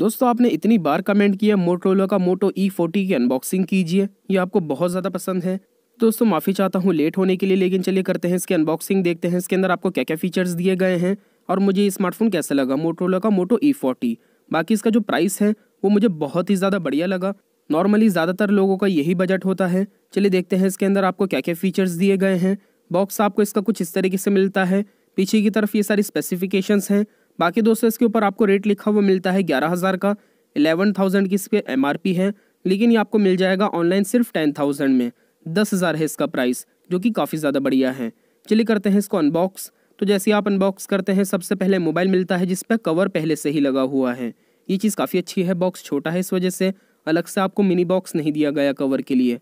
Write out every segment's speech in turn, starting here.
दोस्तों आपने इतनी बार कमेंट किया मोटरोला का मोटो ई फोर्टी की अनबॉक्सिंग कीजिए ये आपको बहुत ज़्यादा पसंद है दोस्तों माफ़ी चाहता हूँ लेट होने के लिए लेकिन चलिए करते हैं इसके अनबॉक्सिंग देखते हैं इसके अंदर आपको क्या क्या फीचर्स दिए गए हैं और मुझे ये स्मार्टफोन कैसा लगा मोटरोला का मोटो ई फोर्टी बाकी इसका जो प्राइस है वो मुझे बहुत ही ज़्यादा बढ़िया लगा नॉर्मली ज़्यादातर लोगों का यही बजट होता है चलिए देखते हैं इसके अंदर आपको क्या क्या फीचर्स दिए गए हैं बॉक्स आपको इसका कुछ इस तरीके से मिलता है पीछे की तरफ ये सारी स्पेसिफिकेशंस हैं बाकी दोस्तों इसके ऊपर आपको रेट लिखा हुआ मिलता है ग्यारह हज़ार का एलेवन थाउजेंड की इस पर एम है लेकिन ये आपको मिल जाएगा ऑनलाइन सिर्फ टेन थाउजेंड में दस हज़ार है इसका प्राइस जो कि काफ़ी ज़्यादा बढ़िया है चलिए करते हैं इसको अनबॉक्स तो जैसे आप अनबॉक्स करते हैं सबसे पहले मोबाइल मिलता है जिस पर कवर पहले से ही लगा हुआ है ये चीज़ काफ़ी अच्छी है बॉक्स छोटा है इस वजह से अलग से आपको मिनी बॉक्स नहीं दिया गया कवर के लिए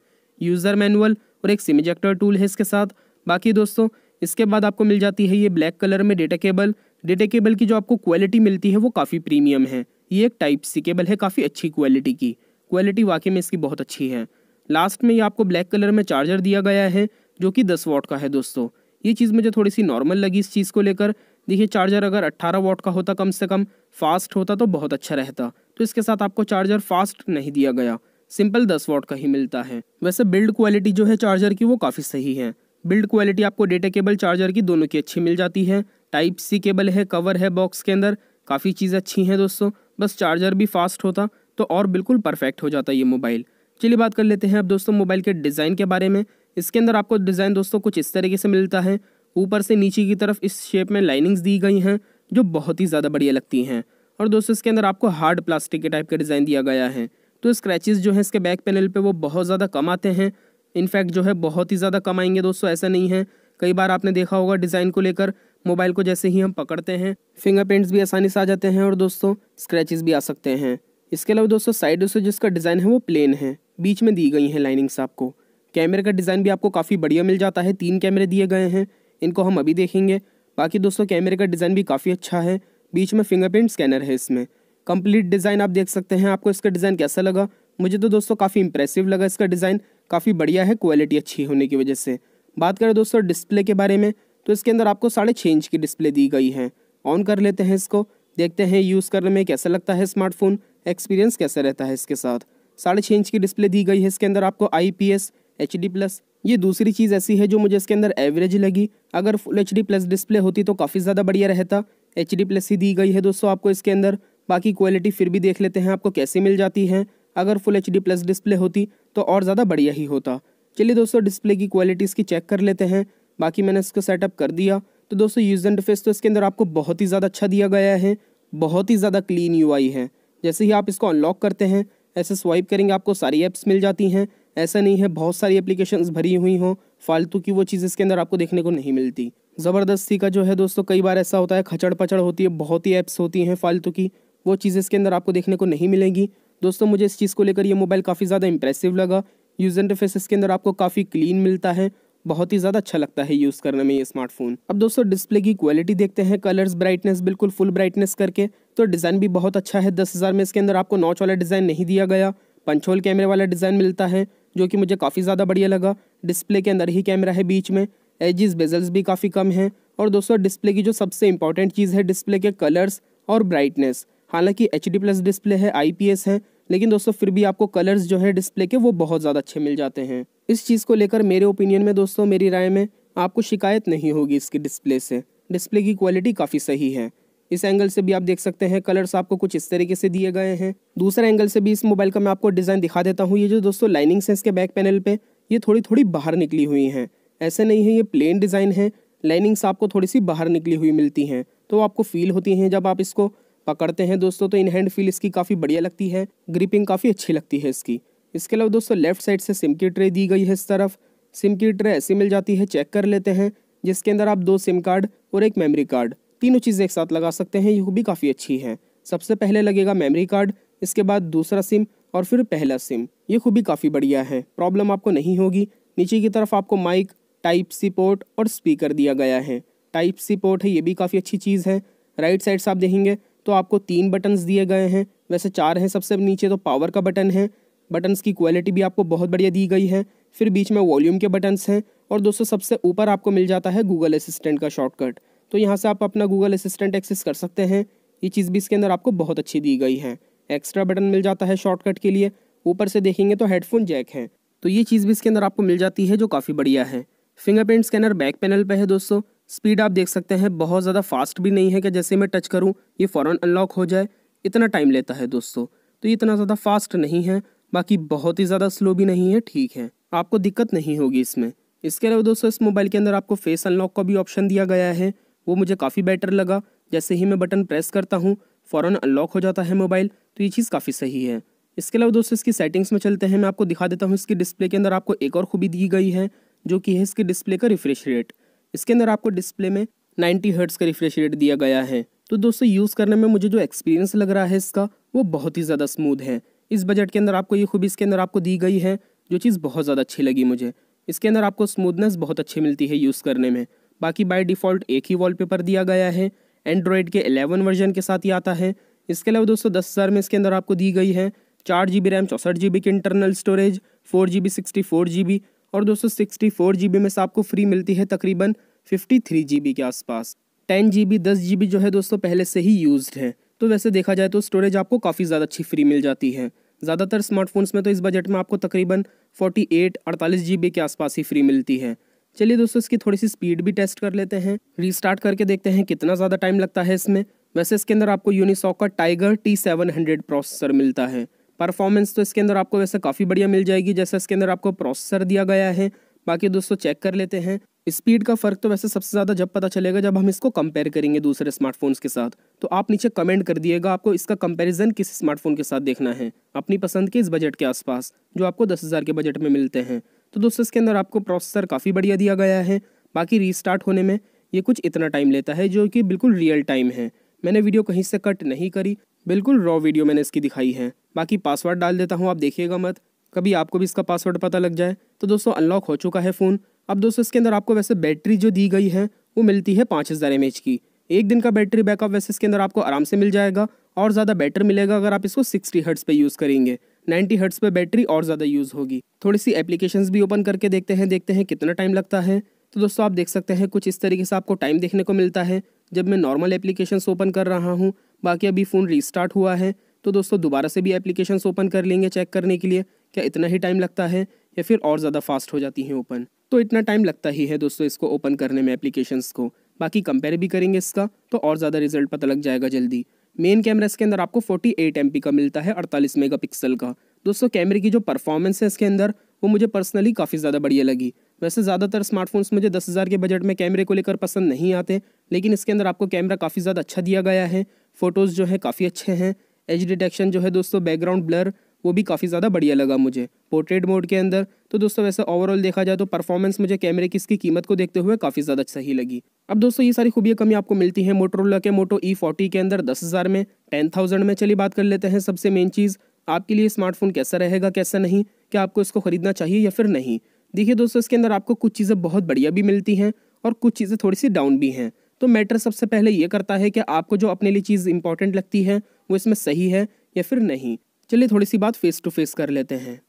यूज़र मैनुअल और एक सिम इजेक्टर टूल है इसके साथ बाकी दोस्तों इसके बाद आपको मिल जाती है ये ब्लैक कलर में डेटा केबल डेटा केबल की जो आपको क्वालिटी मिलती है वो काफ़ी प्रीमियम है ये एक टाइप सी केबल है काफ़ी अच्छी क्वालिटी की क्वालिटी वाकई में इसकी बहुत अच्छी है लास्ट में ये आपको ब्लैक कलर में चार्जर दिया गया है जो कि दस वॉट का है दोस्तों ये चीज़ मुझे थोड़ी सी नॉर्मल लगी इस चीज़ को लेकर देखिए चार्जर अगर 18 वॉट का होता कम से कम फास्ट होता तो बहुत अच्छा रहता तो इसके साथ आपको चार्जर फास्ट नहीं दिया गया सिंपल 10 वॉट का ही मिलता है वैसे बिल्ड क्वालिटी जो है चार्जर की वो काफ़ी सही है बिल्ड क्वालिटी आपको डेटा केबल चार्जर की दोनों की अच्छी मिल जाती है टाइप सी केबल है कवर है बॉक्स के अंदर काफ़ी चीज़ अच्छी हैं दोस्तों बस चार्जर भी फास्ट होता तो और बिल्कुल परफेक्ट हो जाता ये मोबाइल चलिए बात कर लेते हैं अब दोस्तों मोबाइल के डिज़ाइन के बारे में इसके अंदर आपको डिज़ाइन दोस्तों कुछ इस तरीके से मिलता है ऊपर से नीचे की तरफ इस शेप में लाइनिंग्स दी गई हैं जो बहुत ही ज़्यादा बढ़िया लगती हैं और दोस्तों इसके अंदर आपको हार्ड प्लास्टिक के टाइप का डिज़ाइन दिया गया है तो स्क्रैचेस जो है इसके बैक पैनल पे वो बहुत ज़्यादा कम आते हैं इनफैक्ट जो है बहुत ही ज़्यादा कम आएंगे दोस्तों ऐसा नहीं है कई बार आपने देखा होगा डिज़ाइन को लेकर मोबाइल को जैसे ही हम पकड़ते हैं फिंगरप्रिंट्स भी आसानी से आ जाते हैं और दोस्तों स्क्रैचेस भी आ सकते हैं इसके अलावा दोस्तों साइडों से जिसका डिज़ाइन है वो प्लेन है बीच में दी गई हैं लाइनिंग्स आपको कैमरे का डिज़ाइन भी आपको काफ़ी बढ़िया मिल जाता है तीन कैमरे दिए गए हैं इनको हम अभी देखेंगे बाकी दोस्तों कैमरे का डिज़ाइन भी काफ़ी अच्छा है बीच में फिंगरप्रिंट स्कैनर है इसमें कंप्लीट डिज़ाइन आप देख सकते हैं आपको इसका डिज़ाइन कैसा लगा मुझे तो दोस्तों काफ़ी इंप्रेसिव लगा इसका डिज़ाइन काफ़ी बढ़िया है क्वालिटी अच्छी होने की वजह से बात करें दोस्तों डिस्प्ले के बारे में तो इसके अंदर आपको साढ़े छः इंच की डिस्प्ले दी गई है ऑन कर लेते हैं इसको देखते हैं यूज़ करने में कैसा लगता है स्मार्टफोन एक्सपीरियंस कैसा रहता है इसके साथ साढ़े छः इंच की डिस्प्ले दी गई है इसके अंदर आपको I P S H D plus ये दूसरी चीज़ ऐसी है जो मुझे इसके अंदर एवरेज लगी अगर full H D plus display होती तो काफ़ी ज़्यादा बढ़िया रहता एच डी प्लस ही दी गई है दोस्तों आपको इसके अंदर बाकी क्वालिटी फिर भी देख लेते हैं आपको कैसे मिल जाती है अगर full H D plus display होती तो और ज़्यादा बढ़िया ही होता चलिए दोस्तों डिस्प्ले की क्वालिटी इसकी चेक कर लेते हैं बाकी मैंने इसको सेटअप कर दिया तो दोस्तों यूज़ इंटरफेस तो इसके अंदर आपको बहुत ही ज़्यादा अच्छा दिया गया है बहुत ही ज़्यादा क्लीन यू है जैसे ही आप इसको अनलॉक करते हैं ऐसे स्वाइप करेंगे आपको सारी ऐप्स मिल जाती हैं ऐसा नहीं है बहुत सारी एप्लीकेशंस भरी हुई हों फालतू की वो चीज़ इसके अंदर आपको देखने को नहीं मिलती ज़बरदस्ती का जो है दोस्तों कई बार ऐसा होता है खचड़ पचड़ होती है बहुत ही ऐप्स होती हैं फालतू की वो चीज़ इसके अंदर आपको देखने को नहीं मिलेंगी दोस्तों मुझे इस चीज़ को लेकर ये मोबाइल काफ़ी ज़्यादा इंप्रेसिव लगा यूज़ इंटरफेस इसके अंदर आपको काफ़ी क्लीन मिलता है बहुत ही ज़्यादा अच्छा लगता है यूज़ करने में ये स्मार्टफोन अब दोस्तों डिस्प्ले की क्वालिटी देखते हैं कलर्स ब्राइटनेस बिल्कुल फुल ब्राइटनेस करके तो डिज़ाइन भी बहुत अच्छा है दस हज़ार में इसके अंदर आपको नॉच वाला डिज़ाइन नहीं दिया गया पंचोल कैमरे वाला डिज़ाइन मिलता है जो कि मुझे काफ़ी ज़्यादा बढ़िया लगा डिस्प्ले के अंदर ही कैमरा है बीच में एजिस बेजल्स भी काफ़ी कम हैं और दोस्तों डिस्प्ले की जो सबसे इंपॉर्टेंट चीज़ है डिस्प्ले के कलर्स और ब्राइटनेस हालांकि एच डी प्लस डिस्प्ले है आई पी एस है लेकिन दोस्तों फिर भी आपको कलर्स जो है डिस्प्ले के वो बहुत ज़्यादा अच्छे मिल जाते हैं इस चीज़ को लेकर मेरे ओपिनियन में दोस्तों मेरी राय में आपको शिकायत नहीं होगी इसके डिस्प्ले से डिस्प्ले की क्वालिटी काफ़ी सही है इस एंगल से भी आप देख सकते हैं कलर्स आपको कुछ इस तरीके से दिए गए हैं दूसरे एंगल से भी इस मोबाइल का मैं आपको डिज़ाइन दिखा देता हूँ ये जो दोस्तों लाइनिंग्स हैं इसके बैक पैनल पे ये थोड़ी थोड़ी बाहर निकली हुई हैं ऐसे नहीं है ये प्लेन डिज़ाइन है लाइनिंग्स आपको थोड़ी सी बाहर निकली हुई मिलती हैं तो आपको फील होती हैं जब आप इसको पकड़ते हैं दोस्तों तो इन हैंड फील इसकी काफ़ी बढ़िया लगती है ग्रिपिंग काफ़ी अच्छी लगती है इसकी इसके अलावा दोस्तों लेफ्ट साइड से सिम की ट्रे दी गई है इस तरफ सिम की ट्रे ऐसी मिल जाती है चेक कर लेते हैं जिसके अंदर आप दो सिम कार्ड और एक मेमोरी कार्ड तीनों चीज़ें एक साथ लगा सकते हैं यह भी काफ़ी अच्छी है सबसे पहले लगेगा मेमोरी कार्ड इसके बाद दूसरा सिम और फिर पहला सिम ये खूबी काफ़ी बढ़िया है प्रॉब्लम आपको नहीं होगी नीचे की तरफ आपको माइक टाइप सी पोर्ट और स्पीकर दिया गया है टाइप सी पोर्ट है ये भी काफ़ी अच्छी चीज़ है राइट साइड से आप देखेंगे तो आपको तीन बटन्स दिए गए हैं वैसे चार हैं सबसे नीचे तो पावर का बटन है बटन्स की क्वालिटी भी आपको बहुत बढ़िया दी गई है फिर बीच में वॉल्यूम के बटन्स हैं और दोस्तों सबसे ऊपर आपको मिल जाता है गूगल असिस्टेंट का शॉर्टकट तो यहाँ से आप अपना गूगल असिस्टेंट एक्सेस कर सकते हैं ये चीज़ भी इसके अंदर आपको बहुत अच्छी दी गई है एक्स्ट्रा बटन मिल जाता है शॉर्टकट के लिए ऊपर से देखेंगे तो हेडफोन जैक है तो ये चीज़ भी इसके अंदर आपको मिल जाती है जो काफ़ी बढ़िया है फिंगरप्रिंट स्कैनर बैक पैनल पर है दोस्तों स्पीड आप देख सकते हैं बहुत ज़्यादा फास्ट भी नहीं है कि जैसे मैं टच करूँ ये फ़ौरन अनलॉक हो जाए इतना टाइम लेता है दोस्तों तो ये इतना ज़्यादा फास्ट नहीं है बाकी बहुत ही ज़्यादा स्लो भी नहीं है ठीक है आपको दिक्कत नहीं होगी इसमें इसके अलावा दोस्तों इस मोबाइल के अंदर आपको फेस अनलॉक का भी ऑप्शन दिया गया है वो मुझे काफ़ी बेटर लगा जैसे ही मैं बटन प्रेस करता हूँ फ़ौरन अनलॉक हो जाता है मोबाइल तो ये चीज़ काफ़ी सही है इसके अलावा दोस्तों इसकी सेटिंग्स में चलते हैं मैं आपको दिखा देता हूँ इसकी डिस्प्ले के अंदर आपको एक और खूबी दी गई है जो कि है इसके डिस्प्ले का रिफ्रेश रेट इसके अंदर आपको डिस्प्ले में नाइन्टी हर्ट्स का रिफ्रेश रेट दिया गया है तो दोस्तों यूज़ करने में मुझे जो एक्सपीरियंस लग रहा है इसका वो बहुत ही ज़्यादा स्मूथ है इस बजट के अंदर आपको ये खूबी इसके अंदर आपको दी गई है जो चीज़ बहुत ज़्यादा अच्छी लगी मुझे इसके अंदर आपको स्मूदनेस बहुत अच्छी मिलती है यूज़ करने में बाकी बाय डिफ़ॉल्ट एक ही वॉलपेपर दिया गया है एंड्रॉयड के 11 वर्जन के साथ ही आता है इसके अलावा दोस्तों दस हज़ार में इसके अंदर आपको दी गई है चार जी बी रैम चौंसठ जी बी की internal storage four G B sixty four G B और दोस्तों सिक्सटी फोर जी बी में से आपको फ्री मिलती है तकरीबन फिफ्टी थ्री जी बी के आसपास टेन जी बी दस जी बी जो है दोस्तों पहले से ही यूज है तो वैसे देखा जाए तो स्टोरेज आपको काफ़ी ज़्यादा अच्छी फ्री मिल जाती है ज़्यादातर स्मार्टफोन्स में तो इस बजट में आपको तकरीबन 48, 48 जीबी के आसपास ही फ्री मिलती है चलिए दोस्तों इसकी थोड़ी सी स्पीड भी टेस्ट कर लेते हैं रीस्टार्ट करके देखते हैं कितना ज़्यादा टाइम लगता है इसमें वैसे इसके अंदर आपको यूनिसॉक का Tiger T seven hundred processor मिलता है परफॉर्मेंस तो इसके अंदर आपको वैसे काफ़ी बढ़िया मिल जाएगी जैसा इसके अंदर आपको प्रोसेसर दिया गया है बाकी दोस्तों चेक कर लेते हैं स्पीड का फ़र्क तो वैसे सबसे ज़्यादा जब पता चलेगा जब हम इसको कंपेयर करेंगे दूसरे स्मार्टफोन्स के साथ तो आप नीचे कमेंट कर दिएगा आपको इसका कंपैरिजन किस स्मार्टफोन के साथ देखना है अपनी पसंद के इस बजट के आसपास जो आपको दस हज़ार के बजट में मिलते हैं तो दोस्तों इसके अंदर आपको प्रोसेसर काफ़ी बढ़िया दिया गया है बाकी रीस्टार्ट होने में ये कुछ इतना टाइम लेता है जो कि बिल्कुल रियल टाइम है मैंने वीडियो कहीं से कट नहीं करी बिल्कुल रॉ वीडियो मैंने इसकी दिखाई है बाकी पासवर्ड डाल देता हूँ आप देखिएगा मत कभी आपको भी इसका पासवर्ड पता लग जाए तो दोस्तों अनलॉक हो चुका है फ़ोन अब दोस्तों इसके अंदर आपको वैसे बैटरी जो दी गई है वो मिलती है पाँच हज़ार एम की एक दिन का बैटरी बैकअप वैसे इसके अंदर आपको आराम से मिल जाएगा और ज़्यादा बैटर मिलेगा अगर आप इसको सिक्सटी हर्ट्स पर यूज़ करेंगे 90 हर्ट्स पे बैटरी और ज़्यादा यूज़ होगी थोड़ी सी एप्लीकेशंस भी ओपन करके देखते हैं देखते हैं कितना टाइम लगता है तो दोस्तों आप देख सकते हैं कुछ इस तरीके से आपको टाइम देखने को मिलता है जब मैं नॉर्मल एप्लीकेशंस ओपन कर रहा हूँ बाकी अभी फ़ोन रीस्टार्ट हुआ है तो दोस्तों दोबारा से भी एप्लीकेशंस ओपन कर लेंगे चेक करने के लिए क्या इतना ही टाइम लगता है या फिर और ज़्यादा फास्ट हो जाती हैं ओपन तो इतना टाइम लगता ही है दोस्तों इसको ओपन करने में एप्लीकेशंस को बाकी कंपेयर भी करेंगे इसका तो और ज़्यादा रिजल्ट पता लग जाएगा जल्दी मेन कैमरा इसके अंदर आपको 48 एट का मिलता है 48 मेगापिक्सल का दोस्तों कैमरे की जो परफॉर्मेंस है इसके अंदर वो मुझे पर्सनली काफ़ी ज़्यादा बढ़िया लगी वैसे ज़्यादातर स्मार्टफोन्स मुझे दस हज़ार के बजट में कैमरे को लेकर पसंद नहीं आते लेकिन इसके अंदर आपको कैमरा काफ़ी ज़्यादा अच्छा दिया गया है फ़ोटोज़ जो है काफ़ी अच्छे हैं एज डिटेक्शन जो है दोस्तों बैकग्राउंड ब्लर वो भी काफ़ी ज़्यादा बढ़िया लगा मुझे पोर्ट्रेट मोड के अंदर तो दोस्तों वैसे ओवरऑल देखा जाए तो परफॉर्मेंस मुझे कैमरे की इसकी कीमत को देखते हुए काफ़ी ज़्यादा सही लगी अब दोस्तों ये सारी खूबियाँ कमी आपको मिलती हैं मोटरोला के मोटो ई फोर्टी के अंदर दस हज़ार में टेन थाउजेंड में चलिए बात कर लेते हैं सबसे मेन चीज़ आपके लिए स्मार्टफोन कैसा रहेगा कैसा नहीं क्या आपको इसको ख़रीदना चाहिए या फिर नहीं देखिए दोस्तों इसके अंदर आपको कुछ चीज़ें बहुत बढ़िया भी मिलती हैं और कुछ चीज़ें थोड़ी सी डाउन भी हैं तो मैटर सबसे पहले ये करता है कि आपको जो अपने लिए चीज़ इंपॉर्टेंट लगती है वो इसमें सही है या फिर नहीं चलिए थोड़ी सी बात फेस टू फेस कर लेते हैं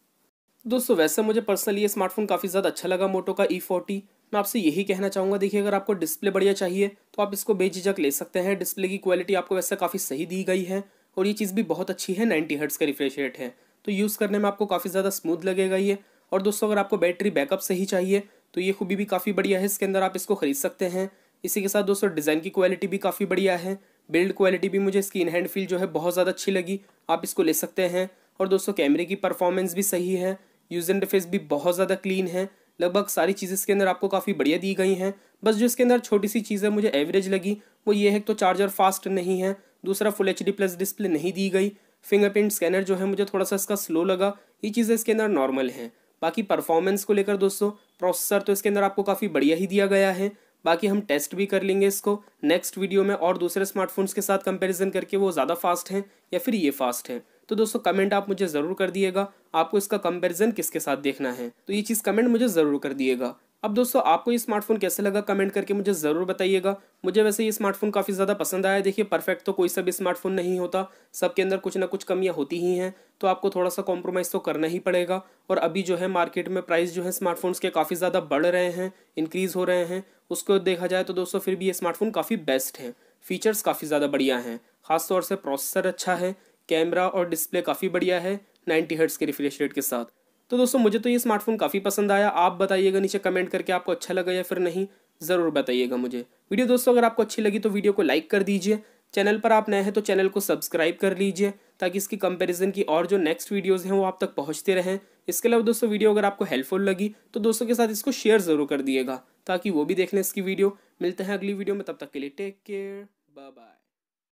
दोस्तों वैसे मुझे पर्सनली ये स्मार्टफोन काफ़ी ज़्यादा अच्छा लगा मोटो का ई e फोर्टी मैं आपसे यही कहना चाहूँगा देखिए अगर आपको डिस्प्ले बढ़िया चाहिए तो आप इसको बेझिझक ले सकते हैं डिस्प्ले की क्वालिटी आपको वैसे काफ़ी सही दी गई है और ये चीज़ भी बहुत अच्छी है नाइन्टी हर्ट्स का रिफ्रेश रेट है तो यूज़ करने में आपको काफ़ी ज़्यादा स्मूथ लगेगा ये और दोस्तों अगर आपको बैटरी बैकअप सही चाहिए तो ये खूबी भी काफ़ी बढ़िया है इसके अंदर आप इसको खरीद सकते हैं इसी के साथ दोस्तों डिज़ाइन की क्वालिटी भी काफ़ी बढ़िया है बिल्ड क्वालिटी भी मुझे इसकी हैंड फील जो है बहुत ज़्यादा अच्छी लगी आप इसको ले सकते हैं और दोस्तों कैमरे की परफॉर्मेंस भी सही है यूज़ एंड फेस भी बहुत ज़्यादा क्लीन है लगभग सारी चीज़ें इसके अंदर आपको काफ़ी बढ़िया दी गई हैं बस जो इसके अंदर छोटी सी चीज़ें मुझे एवरेज लगी वो ये है तो चार्जर फास्ट नहीं है दूसरा फुल एच प्लस डिस्प्ले नहीं दी गई फिंगरप्रिंट स्कैनर जो है मुझे थोड़ा सा इसका स्लो लगा ये चीज़ें इसके अंदर नॉर्मल हैं बाकी परफॉर्मेंस को लेकर दोस्तों प्रोसेसर तो इसके अंदर आपको काफ़ी बढ़िया ही दिया गया है बाकी हम टेस्ट भी कर लेंगे इसको नेक्स्ट वीडियो में और दूसरे स्मार्टफोन्स के साथ कंपैरिजन करके वो ज़्यादा फास्ट हैं या फिर ये फास्ट हैं तो दोस्तों कमेंट आप मुझे ज़रूर कर दिएगा आपको इसका कंपैरिजन किसके साथ देखना है तो ये चीज़ कमेंट मुझे ज़रूर कर दिएगा अब दोस्तों आपको ये स्मार्टफोन कैसे लगा कमेंट करके मुझे ज़रूर बताइएगा मुझे वैसे ये स्मार्टफोन काफ़ी ज़्यादा पसंद आया देखिए परफेक्ट तो कोई सा भी स्मार्टफोन नहीं होता सबके अंदर कुछ ना कुछ कमियाँ होती ही हैं तो आपको थोड़ा सा कॉम्प्रोमाइज़ तो करना ही पड़ेगा और अभी जो है मार्केट में प्राइस जो है स्मार्टफोन्स के काफ़ी ज़्यादा बढ़ रहे हैं इंक्रीज़ हो रहे हैं उसको देखा जाए तो दोस्तों फिर भी ये स्मार्टफ़ोन काफ़ी बेस्ट हैं फीचर्स काफ़ी ज़्यादा बढ़िया हैं खासतौर से प्रोसेसर अच्छा है कैमरा और डिस्प्ले काफ़ी बढ़िया है नाइन्टी हर्ट्स के रिफ्रेश रेट के साथ तो दोस्तों मुझे तो ये स्मार्टफोन काफ़ी पसंद आया आप बताइएगा नीचे कमेंट करके आपको अच्छा लगा या फिर नहीं ज़रूर बताइएगा मुझे वीडियो दोस्तों अगर आपको अच्छी लगी तो वीडियो को लाइक कर दीजिए चैनल पर आप नए हैं तो चैनल को सब्सक्राइब कर लीजिए ताकि इसकी कंपैरिजन की और जो नेक्स्ट वीडियोस हैं वो आप तक पहुंचते रहें इसके अलावा दोस्तों वीडियो अगर आपको हेल्पफुल लगी तो दोस्तों के साथ इसको शेयर ज़रूर कर दिएगा ताकि वो भी देख लें इसकी वीडियो मिलते हैं अगली वीडियो में तब तक के लिए टेक केयर बाय बाय